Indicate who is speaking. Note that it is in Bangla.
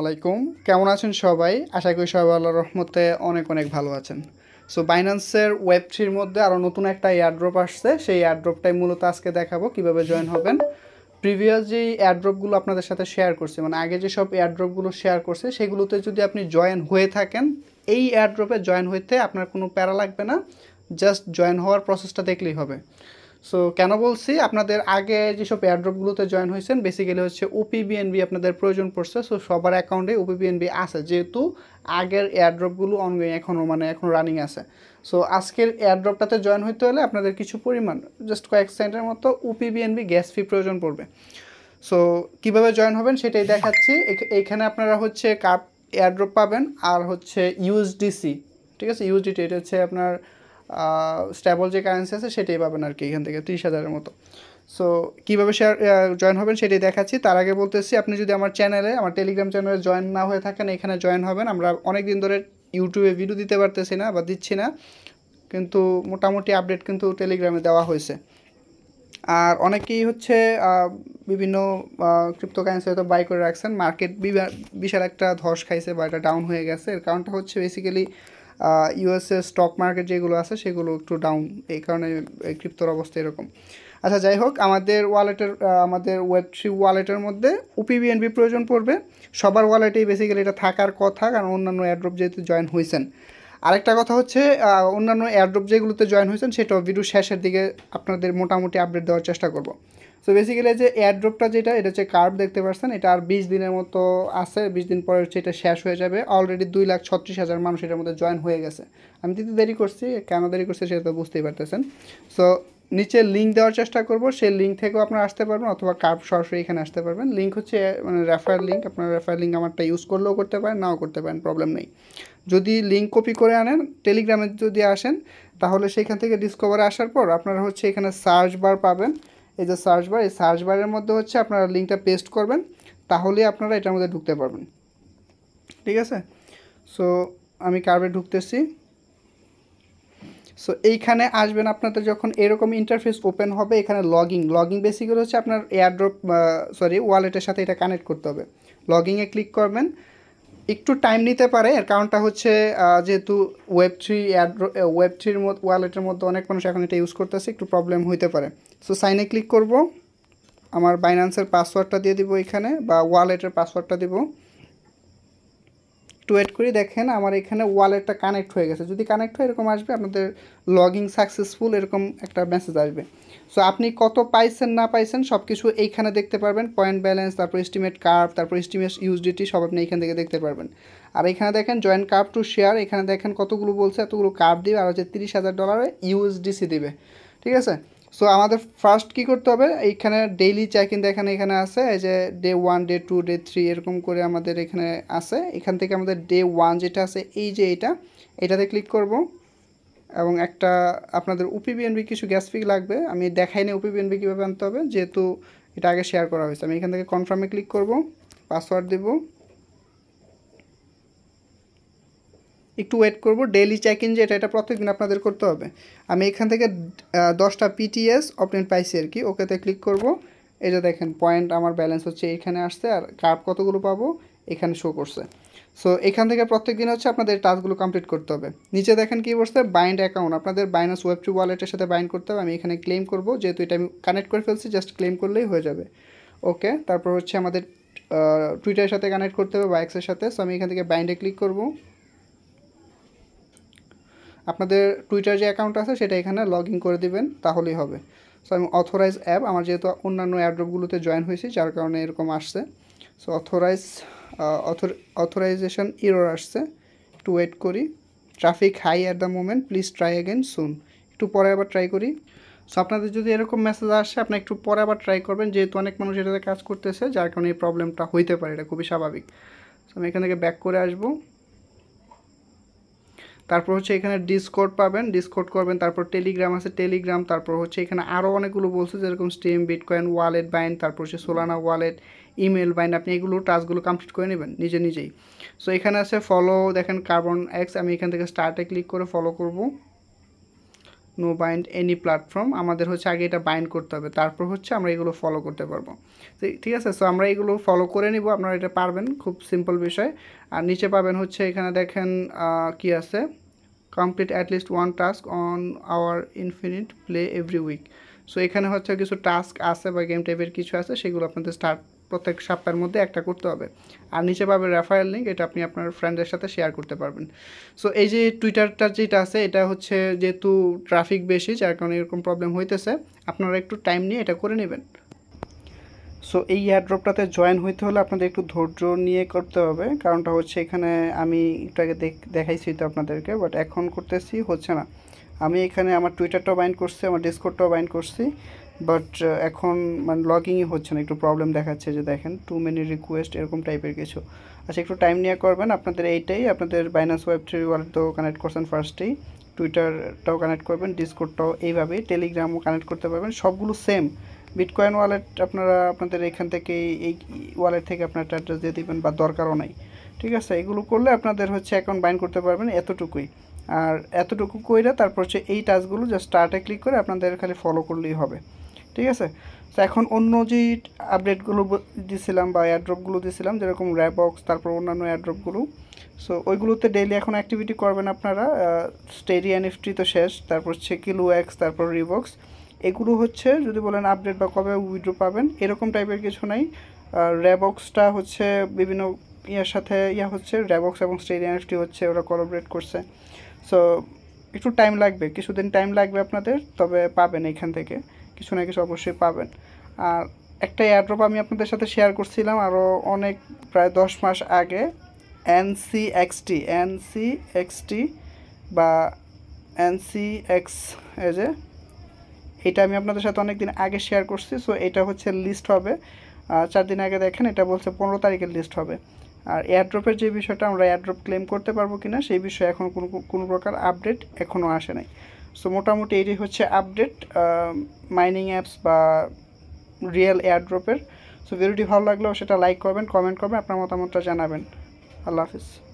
Speaker 1: আলাইকুম কেমন আছেন সবাই আশা করি সবাই আল্লাহ রহমতে অনেক অনেক ভালো আছেন সো বাইন্যান্সের ওয়েব থ্রির মধ্যে আরও নতুন একটা এয়ারড্রপ আসছে সেই এয়ারড্রপটাই মূলত আজকে দেখাবো কিভাবে জয়েন হবেন প্রিভিয়াস যে এয়ারড্রপগুলো আপনাদের সাথে শেয়ার করছি মানে আগে যেসব এয়ারড্রপগুলো শেয়ার করছে সেগুলোতে যদি আপনি জয়েন হয়ে থাকেন এই এয়ারড্রপে জয়েন হইতে আপনার কোনো প্যারা লাগবে না জাস্ট জয়েন হওয়ার প্রসেসটা দেখলেই হবে সো কেন বলছি আপনাদের আগে যেসব এয়ারড্রপগুলোতে জয়েন হয়েছেন বেসিক্যালি হচ্ছে ওপিবিএনবি আপনাদের প্রয়োজন পড়ছে সো সবার অ্যাকাউন্টে ওপিবিএনবি আছে যেহেতু আগের এয়ারড্রপগুলো অনগোয়িং এখনও মানে এখন রানিং আছে সো আজকের এয়ারড্রপটাতে জয়েন হতে হলে আপনাদের কিছু পরিমাণ জাস্ট কয়েক সেন্টের মতো ওপিবিএনবি গ্যাস ফি প্রয়োজন পড়বে সো কীভাবে জয়েন হবেন সেটাই দেখাচ্ছি এখানে আপনারা হচ্ছে কাপ এয়ারড্রপ পাবেন আর হচ্ছে ইউএসডিসি ঠিক আছে ইউএসডিটি এটা হচ্ছে আপনার স্ট্যাবল যে কারেন্সি আছে সেটাই পাবেন আর কি এখান থেকে তিরিশ হাজারের মতো সো কীভাবে শেয়ার জয়েন হবেন সেটাই দেখাচ্ছি তার আগে বলতেছি আপনি যদি আমার চ্যানেলে আমার টেলিগ্রাম চ্যানেলে জয়েন না হয়ে থাকেন এখানে জয়েন হবেন আমরা অনেক দিন ধরে ইউটিউবে ভিডিও দিতে পারতেছি না বা দিচ্ছি না কিন্তু মোটামুটি আপডেট কিন্তু টেলিগ্রামে দেওয়া হয়েছে আর অনেকেই হচ্ছে বিভিন্ন কারেন্সি হয়তো বাই করে রাখছেন মার্কেট বিশাল একটা ধস খাইছে বা এটা ডাউন হয়ে গেছে এর কারণটা হচ্ছে বেসিক্যালি ইউএসএ স্টক মার্কেট যেগুলো আছে সেগুলো একটু ডাউন এই কারণে ক্রিপ্টোর অবস্থা এরকম আচ্ছা যাই হোক আমাদের ওয়ালেটের আমাদের ওয়েব থ্রি ওয়ালেটের মধ্যে উপিবিএনবি প্রয়োজন পড়বে সবার ওয়ালেটেই বেসিক্যালি এটা থাকার কথা কারণ অন্যান্য অ্যাড্রপ যেহেতু জয়েন হয়েছেন আরেকটা কথা হচ্ছে অন্যান্য অ্যাড্রপ যেগুলোতে জয়েন হয়েছেন সেটা ভিডিও শেষের দিকে আপনাদের মোটামুটি আপডেট দেওয়ার চেষ্টা করব সো বেসিক্যালি যে এয়ারড্রপটা যেটা এটা হচ্ছে কার্ভ দেখতে পাচ্ছেন এটা আর বিশ দিনের মতো আছে বিশ দিন পরে হচ্ছে এটা শেষ হয়ে যাবে অলরেডি দুই লাখ ছত্রিশ হাজার মানুষ এটার মধ্যে জয়েন হয়ে গেছে আমি যদি দেরি করছি কেন দেরি করছি সেটা তো বুঝতেই পারতেছেন সো নিচে লিঙ্ক দেওয়ার চেষ্টা করব সেই লিঙ্ক থেকেও আপনারা আসতে পারবেন অথবা কার্ভ সরাসরি এখানে আসতে পারবেন লিঙ্ক হচ্ছে মানে রেফার লিঙ্ক আপনারা রেফার লিঙ্ক আমারটা ইউজ করলেও করতে পারেন নাও করতে পারেন প্রবলেম নেই যদি লিঙ্ক কপি করে আনেন টেলিগ্রামে যদি আসেন তাহলে সেখান থেকে ডিসকভারে আসার পর আপনারা হচ্ছে এখানে সার্চ বার পাবেন এই যে সার্চ বার এই সার্চ বারের মধ্যে হচ্ছে আপনারা লিঙ্কটা পেস্ট করবেন তাহলে আপনারা এটার মধ্যে ঢুকতে পারবেন ঠিক আছে সো আমি কার্ভে ঢুকতেছি সো এইখানে আসবেন আপনাদের যখন এরকম ইন্টারফেস ওপেন হবে এখানে লগিং লগিং বেসিক্যালি হচ্ছে আপনার এয়ারড্রপ সরি ওয়ালেটের সাথে এটা কানেক্ট করতে হবে লগিংয়ে ক্লিক করবেন একটু টাইম নিতে পারে এর কারণটা হচ্ছে যেহেতু ওয়েব থ্রি ওয়েব থ্রির ওয়ালেটের মধ্যে অনেক মানুষ এখন এটা ইউজ করতেছে একটু প্রবলেম হইতে পারে সো সাইনে ক্লিক করব আমার বাইন্যান্সের পাসওয়ার্ডটা দিয়ে দিব এখানে বা ওয়ালেটের পাসওয়ার্ডটা দিব একটু ওয়েট করি দেখেন আমার এখানে ওয়ালেটটা কানেক্ট হয়ে গেছে যদি কানেক্ট হয় এরকম আসবে আপনাদের লগিং সাকসেসফুল এরকম একটা মেসেজ আসবে সো আপনি কত পাইছেন না পাইছেন সব কিছু এইখানে দেখতে পারবেন পয়েন্ট ব্যালেন্স তারপর এস্টিমেট কার্ভ তারপর এস্টিমেট ইউজডিটি সব আপনি এইখান থেকে দেখতে পারবেন আর এখানে দেখেন জয়েন্ট কার্ভ টু শেয়ার এখানে দেখেন কতগুলো বলছে এতগুলো কার্ভ দিবে আর হচ্ছে তিরিশ হাজার ডলারে ইউএসডিসি দিবে ঠিক আছে সো আমাদের ফার্স্ট কি করতে হবে এইখানে ডেইলি চেক ইন এখানে এখানে আছে এই যে day one day two day three এরকম করে আমাদের এখানে আছে এখান থেকে আমাদের ডে ওয়ান যেটা আছে এই যে এটা এটাতে ক্লিক করব এবং একটা আপনাদের বিএনবি কিছু গ্যাস ফিক লাগবে আমি দেখাই না উপিবিএনবি কীভাবে আনতে হবে যেহেতু এটা আগে শেয়ার করা হয়েছে আমি এখান থেকে কনফার্মে ক্লিক করব পাসওয়ার্ড দেবো একটু ওয়েট করব ডেইলি চেক ইন যেটা এটা প্রত্যেকদিন আপনাদের করতে হবে আমি এখান থেকে দশটা পিটিএস অপটেন পাইছি আর কি ওকেতে ক্লিক করব এই যে দেখেন পয়েন্ট আমার ব্যালেন্স হচ্ছে এখানে আসছে আর কার্ড কতগুলো পাবো এখানে শো করছে সো এখান থেকে প্রত্যেক দিন হচ্ছে আপনাদের টাস্কগুলো কমপ্লিট করতে হবে নিচে দেখেন কী বসছে বাইন্ড অ্যাকাউন্ট আপনাদের বাইনাস ওয়েব টু ওয়ালেটের সাথে বাইন্ড করতে হবে আমি এখানে ক্লেম করব যেহেতু এটা আমি কানেক্ট করে ফেলছি জাস্ট ক্লেম করলেই হয়ে যাবে ওকে তারপর হচ্ছে আমাদের টুইটারের সাথে কানেক্ট করতে হবে বাইক্সের সাথে সো আমি এখান থেকে বাইন্ডে ক্লিক করবো আপনাদের টুইটার যে অ্যাকাউন্ট আছে সেটা এখানে লগ ইন করে দিবেন তাহলেই হবে সো আমি অথরাইজ অ্যাপ আমার যেহেতু অন্যান্য অ্যাড্রপগুলোতে জয়েন হয়েছি যার কারণে এরকম আসছে so authorize author authorization error আসছে একটু ওয়েট করি traffic high at the moment please try again soon একটু পরে আবার ট্রাই করি সো আপনাদের যদি এরকম মেসেজ আসে আপনি একটু পরে আবার ট্রাই করবেন যেহেতু অনেক মানুষ এটাতে কাজ করতেছে যার কারণে এই প্রবলেমটা হইতে পারে এটা খুবই স্বাভাবিক সো আমি এখান থেকে ব্যাক করে আসবো তারপর হচ্ছে এখানে ডিসকোড পাবেন ডিসকোড করবেন তারপর টেলিগ্রাম আছে টেলিগ্রাম তারপর হচ্ছে এখানে আরও অনেকগুলো বলছে যেরকম স্টিম বিটকয়েন ওয়ালেট বাইন তারপর হচ্ছে সোলানা ওয়ালেট ইমেল বাইন আপনি এগুলো টাস্কগুলো কমপ্লিট করে নেবেন নিজে নিজেই সো এখানে আছে ফলো দেখেন কার্বন এক্স আমি এখান থেকে স্টার্টে ক্লিক করে ফলো করব নো বাইন্ড এনি প্ল্যাটফর্ম আমাদের হচ্ছে আগে এটা বাইন্ড করতে হবে তারপর হচ্ছে আমরা এগুলো ফলো করতে পারবো ঠিক আছে সো আমরা এগুলো ফলো করে নিব আপনারা এটা পারবেন খুব সিম্পল বিষয় আর নিচে পাবেন হচ্ছে এখানে দেখেন কি আছে complete at least one task on our infinite play every week so এখানে হচ্ছে কিছু টাস্ক আছে বা গেম টাইপের কিছু আছে সেগুলো আপনাদের স্টার্ট প্রত্যেক সপ্তাহের মধ্যে একটা করতে হবে আর নিচে পাবে রেফারেল লিঙ্ক এটা আপনি আপনার ফ্রেন্ডের সাথে শেয়ার করতে পারবেন সো এই যে টুইটারটা যেটা আছে এটা হচ্ছে যেহেতু ট্রাফিক বেশি যার কারণে এরকম প্রবলেম হইতেছে আপনারা একটু টাইম নিয়ে এটা করে নেবেন সো এই এয়ারড্রপটাতে জয়েন হইতে হলে আপনাদের একটু ধৈর্য নিয়ে করতে হবে কারণটা হচ্ছে এখানে আমি একটু আগে দেখাইছি তো আপনাদেরকে বাট এখন করতেছি হচ্ছে না আমি এখানে আমার টুইটারটাও বাইন্ড করছি আমার ডিসকোডটাও বাইন্ড করছি বাট এখন মানে লগিংই হচ্ছে না একটু প্রবলেম দেখাচ্ছে যে দেখেন টু মেনি রিকোয়েস্ট এরকম টাইপের কিছু আচ্ছা একটু টাইম নিয়ে করবেন আপনাদের এইটাই আপনাদের বাইনাস ওয়েব থ্রি ওয়ালেট তো কানেক্ট করছেন ফার্স্টেই টুইটারটাও কানেক্ট করবেন ডিসকোডটাও এইভাবেই টেলিগ্রামও কানেক্ট করতে পারবেন সবগুলো সেম বিটকয়েন ওয়ালেট আপনারা আপনাদের এখান থেকে এই ওয়ালেট থেকে আপনার অ্যাড্রেস দিয়ে দেবেন বা দরকারও নাই ঠিক আছে এগুলো করলে আপনাদের হচ্ছে অ্যাকাউন্ট বাইন্ড করতে পারবেন এতটুকুই আর এতটুকু কইরা তারপর হচ্ছে এই টাচগুলো জাস্ট স্টার্টে ক্লিক করে আপনাদের খালি ফলো করলেই হবে ঠিক আছে তো এখন অন্য যে আপডেটগুলো দিছিলাম বা অ্যাড্রপগুলো দিছিলাম যেরকম র্যাবক্স তারপর অন্যান্য অ্যাড্রপগুলো সো ওইগুলোতে ডেইলি এখন অ্যাক্টিভিটি করবেন আপনারা স্টেডি অ্যান্ড তো শেষ তারপর হচ্ছে কিলো এক্স তারপর রিবক্স এগুলো হচ্ছে যদি বলেন আপডেট বা কবে উইড্রো পাবেন এরকম টাইপের কিছু নাই র্যাবক্সটা হচ্ছে বিভিন্ন ইয়ার সাথে ইয়া হচ্ছে র্যাবক্স এবং স্টেট এনএফটি হচ্ছে ওরা কলাবরেট করছে সো একটু টাইম লাগবে কিছুদিন টাইম লাগবে আপনাদের তবে পাবেন এখান থেকে কিছু না কিছু অবশ্যই পাবেন আর একটা এয়ারড্রপ আমি আপনাদের সাথে শেয়ার করছিলাম আরও অনেক প্রায় দশ মাস আগে এনসি এক্সটি এনসি এক্সটি বা এনসি এক্স এজে এটা আমি আপনাদের সাথে অনেক দিন আগে শেয়ার করছি সো এটা হচ্ছে লিস্ট হবে চার দিন আগে দেখেন এটা বলছে পনেরো তারিখের লিস্ট হবে আর এয়ারড্রপের যে বিষয়টা আমরা এয়ারড্রপ ক্লেম করতে পারবো কি না সেই বিষয়ে এখন কোনো কোনো প্রকার আপডেট এখনও আসে নাই সো মোটামুটি এটি হচ্ছে আপডেট মাইনিং অ্যাপস বা রিয়েল এয়ারড্রপের সো ভিডিওটি ভালো লাগলেও সেটা লাইক করবেন কমেন্ট করবেন আপনার মতামতটা জানাবেন আল্লাহ হাফিজ